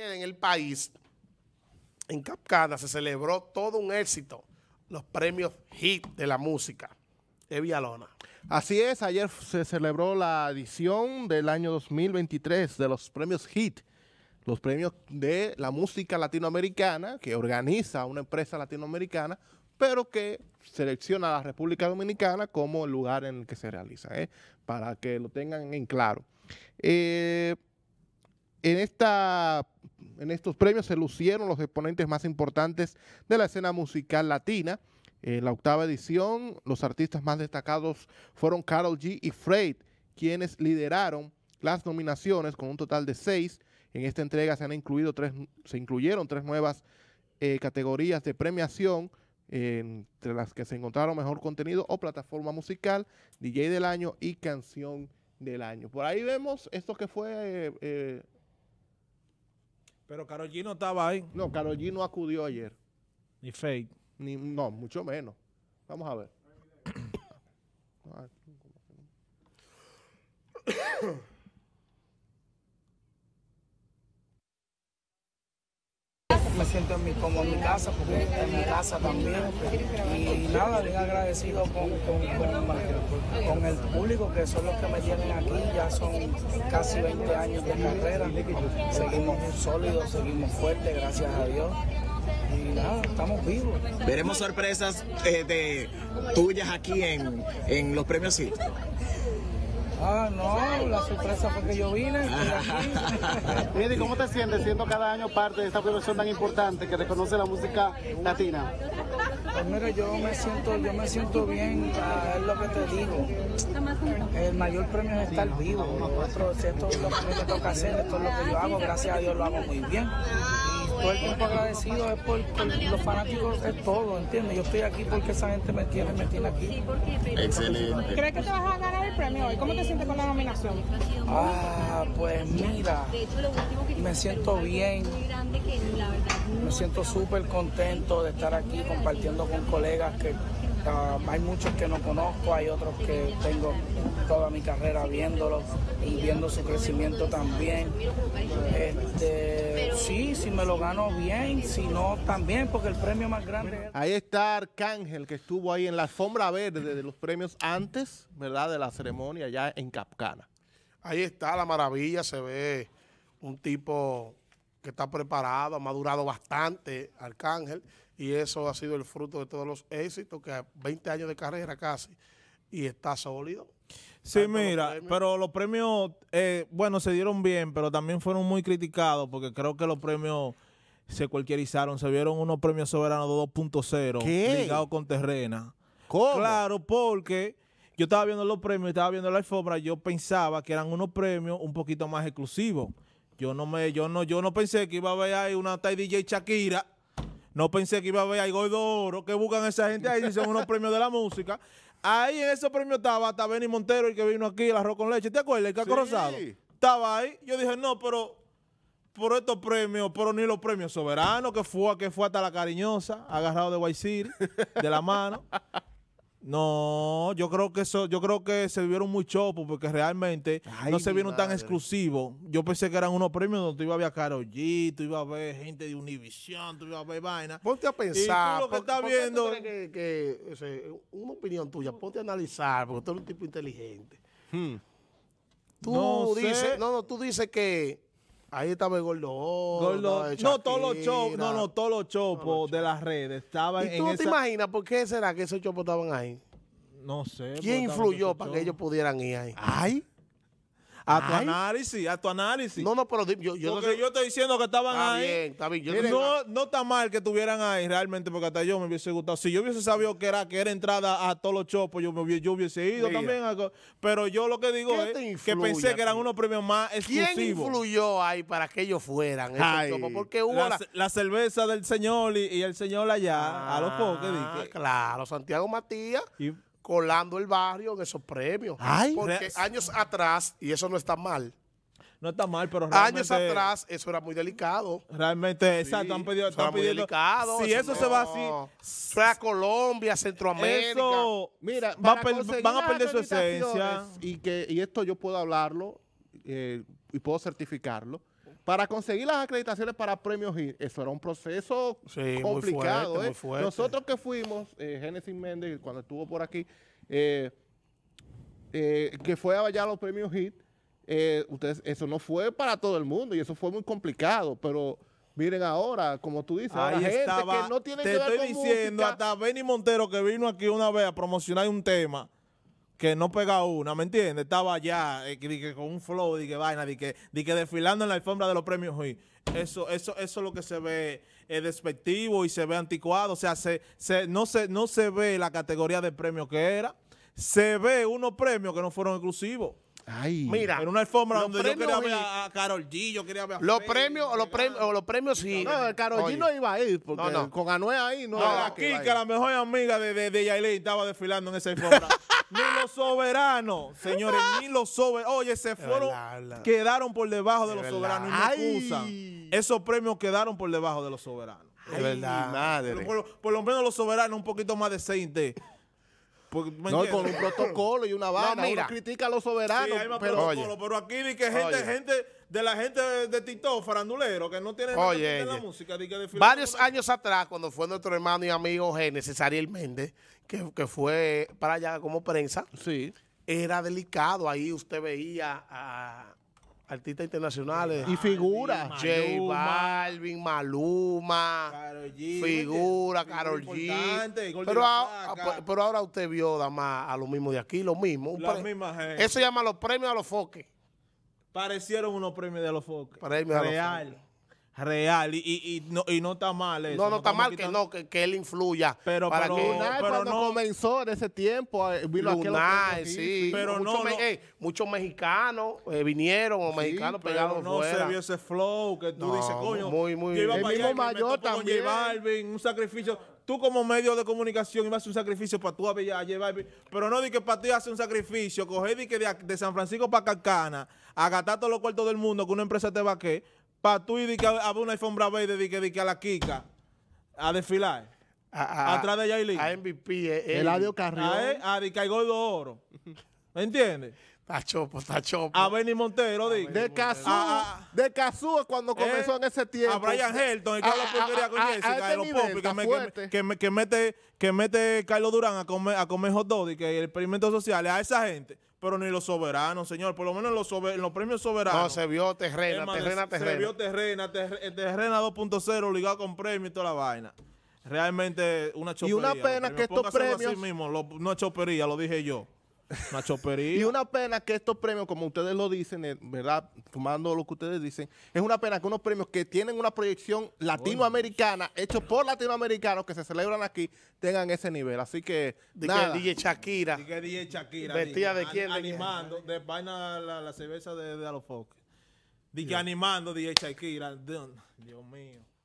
en el país, en Capcana, se celebró todo un éxito los premios HIT de la música. Evialona. Así es, ayer se celebró la edición del año 2023 de los premios HIT, los premios de la música latinoamericana que organiza una empresa latinoamericana, pero que selecciona a la República Dominicana como el lugar en el que se realiza, ¿eh? para que lo tengan en claro. Eh, en, esta, en estos premios se lucieron los exponentes más importantes de la escena musical latina. En la octava edición, los artistas más destacados fueron Carol G y Freight, quienes lideraron las nominaciones con un total de seis. En esta entrega se, han incluido tres, se incluyeron tres nuevas eh, categorías de premiación, entre las que se encontraron mejor contenido o plataforma musical, DJ del año y canción del año. Por ahí vemos esto que fue eh, eh, pero Karol G no estaba ahí. No, Karol G no acudió ayer. Ni fake. Ni, no, mucho menos. Vamos a ver. Ah, me siento como en mi casa, porque en mi casa también. Y nada, bien agradecido con, el público, que son los que me tienen aquí, ya son casi 20 años de carrera. Seguimos sólidos, seguimos fuertes, gracias a Dios. Y nada, estamos vivos. Veremos sorpresas eh, de tuyas aquí en, en los premios CIT. Ah, no, la sorpresa fue que yo vine. Y ¿cómo te sientes siendo cada año parte de esta producción tan importante que reconoce la música latina? Pues mira, yo me siento, yo me siento bien, es lo que te digo. El mayor premio es estar vivo. esto lo que me toca hacer, esto es lo que yo hago, gracias a Dios lo hago muy bien todo el tiempo agradecido es por, los fanáticos, es todo, ¿entiendes? Yo estoy aquí porque esa gente me tiene, me tiene aquí. Excelente. ¿Crees que te vas a ganar el premio hoy? ¿Cómo te sientes con la nominación? Ah, pues mira, me siento bien, me siento súper contento de estar aquí compartiendo con colegas que Ah, hay muchos que no conozco, hay otros que tengo toda mi carrera viéndolos y viendo su crecimiento también. Este, sí, si me lo gano bien, si no también, porque el premio más grande Ahí está Arcángel, que estuvo ahí en la sombra verde de los premios antes, ¿verdad? De la ceremonia allá en Capcana. Ahí está la maravilla, se ve un tipo que está preparado, ha madurado bastante, Arcángel y eso ha sido el fruto de todos los éxitos, que 20 años de carrera casi, y está sólido. Sí, mira, pero los premios, eh, bueno, se dieron bien, pero también fueron muy criticados porque creo que los premios se cualquierizaron, se vieron unos premios soberanos 2.0 ligados con Terrena. ¿Cómo? Claro, porque yo estaba viendo los premios, estaba viendo la alfombra, yo pensaba que eran unos premios un poquito más exclusivos. Yo no me, yo no, yo no pensé que iba a haber ahí una Tay DJ Shakira no pensé que iba a haber algo de oro que buscan esa gente ahí, dicen unos premios de la música. Ahí en esos premio estaba hasta Benny Montero, el que vino aquí, la arroz con leche. ¿Te acuerdas? El que ha cruzado. Estaba ahí. Yo dije, no, pero por estos premios, pero ni los premios soberanos, que fue, que fue hasta la cariñosa, agarrado de White de la mano. No, yo creo que eso, yo creo que se vieron muy chopos porque realmente no se vieron tan exclusivos. Yo pensé que eran unos premios donde tú ibas a ver a Karol G, tú ibas a ver gente de Univisión, tú ibas a ver vaina. Ponte a pensar. Y tú estás viendo. Que, una opinión tuya, ponte a analizar, porque tú eres un tipo inteligente. Hmm. no no, no, tú dices que Ahí estaba el Gordo. Gordo no, todos los no, no, todos los chopos de las redes estaban ¿Y tú te imaginas por qué será que esos chopos estaban ahí? No sé. ¿Quién influyó para que ellos pudieran ir ahí? ¡Ay! A tu análisis, a tu análisis. No, no, pero yo, yo estoy diciendo que estaban está ahí. Bien, está bien. no, está mal que estuvieran ahí realmente, porque hasta yo me hubiese gustado. Si yo hubiese sabido que era, que era entrada a todos los chopos, pues yo, me hubiese, ido también. pero yo lo que digo es que pensé que eran unos premios más exclusivos. ¿Quién influyó ahí para que ellos fueran? Esos porque hubo la, cerveza del señor y, el señor allá, a los ah, pocos. Claro, Santiago Matías colando el barrio de esos premios. porque años atrás, y eso no está mal, no está mal, pero realmente... Años atrás eso era muy delicado. Realmente, exacto, han pedido... Eso Si eso, se va así... Fue Colombia, Centroamérica. mira, van a perder su esencia. Y, que, y esto yo puedo hablarlo eh, y puedo certificarlo. Para conseguir las acreditaciones para premios hit, eso era un proceso complicado. ¿eh? Nosotros que fuimos, eh, Genesis Méndez, cuando estuvo por aquí, eh, que fue a a los premios hit, ustedes, eso no fue para todo el mundo y eso fue muy complicado, pero... Miren ahora, como tú dices, gente que no tiene que ver estoy diciendo hasta Benny Montero que vino aquí una vez a promocionar un tema que no pega una, ¿me entiendes? Estaba allá eh, con un flow, de que vaina, de que, di que desfilando en la alfombra de los premios Eso, eso, eso es lo que se ve eh, despectivo y se ve anticuado. O sea, se, no, se, no se ve la categoría de premio que era. Se ve unos premios que no fueron exclusivos. Ay. Mira, en una alfombra donde yo quería ver a, Carol G, yo quería ver Los premios, los premios, los premios sí. No, Carol G no iba a ir porque con Anuel ahí no. No, Aquí que la mejor amiga de, de, de estaba desfilando en esa alfombra. ni los soberanos, señores, ni los soberanos. Oye, se fueron, quedaron por debajo de, los soberanos y me Esos premios quedaron por debajo de los soberanos. Es verdad. Por, lo menos los soberanos un poquito más decente pues, no, con un protocolo y una banda, No, critica a los soberanos. pero, aquí ni que gente, gente de la gente de TikTok, farandulero, que no tiene nada que ver la música. Varios años atrás, cuando fue nuestro hermano y amigo Génesis Ariel Méndez, que, que fue para allá como prensa, sí. era delicado. Ahí usted veía a artistas internacionales. Y figuras. J Balvin, Maluma, figura, Carol G. Pero, pero ahora usted vio, a lo mismo de aquí, lo mismo. Eso se llama los premios a los foques. Parecieron unos premios de los foques. Premios Real real y, no, está mal eso. No, no está mal que no, que, él influya. Pero, para que, no. comenzó en ese tiempo, eh, Pero muchos no, eh, muchos mexicanos eh, vinieron o mexicanos mexicanos pegados no se vio ese flow que tú dices, coño. Muy, muy mayor también. un sacrificio. Tú como medio de comunicación ibas a un sacrificio para tú a llevar pero no di que para ti hace un sacrificio, coger de, que de San Francisco para Carcana, a todos los cuartos del mundo que una empresa te va a que para tú que a, ver una alfombra verde de que, a la Kika a desfilar. A, a, atrás de Yailin. A MVP, eh, el, eh. Eladio Carrión. A, hay de Oro. ¿Me entiendes? Está chopo, está chopo. A Benny Montero, De Cazú. De Cazú cuando eh, comenzó en ese tiempo. A Brian Helton, el que habla porquería con Jessica, los que, mete, que mete Carlos Durán a comer, a comer hot dog y que el experimento social, a esa gente pero ni los soberanos, señor. Por lo menos en los, los premios soberanos. No, se vio terrena, terrena, terrena. Se vio terrena, eh, terrena, 2.0, ligado con premios y toda la vaina. Realmente una chopería. Y una pena que estos premios... No es chopería, lo dije yo y una pena que estos premios, como ustedes lo dicen, eh, ¿verdad? Tomando lo que ustedes dicen, es una pena que unos premios que tienen una proyección latinoamericana, hechos por latinoamericanos que se celebran aquí, tengan ese nivel. Así que, de DJ Shakira. Vestida de, quién. Animando, de vaina la, cerveza de, de Alofoque. Dije animando DJ Shakira. Dios mío.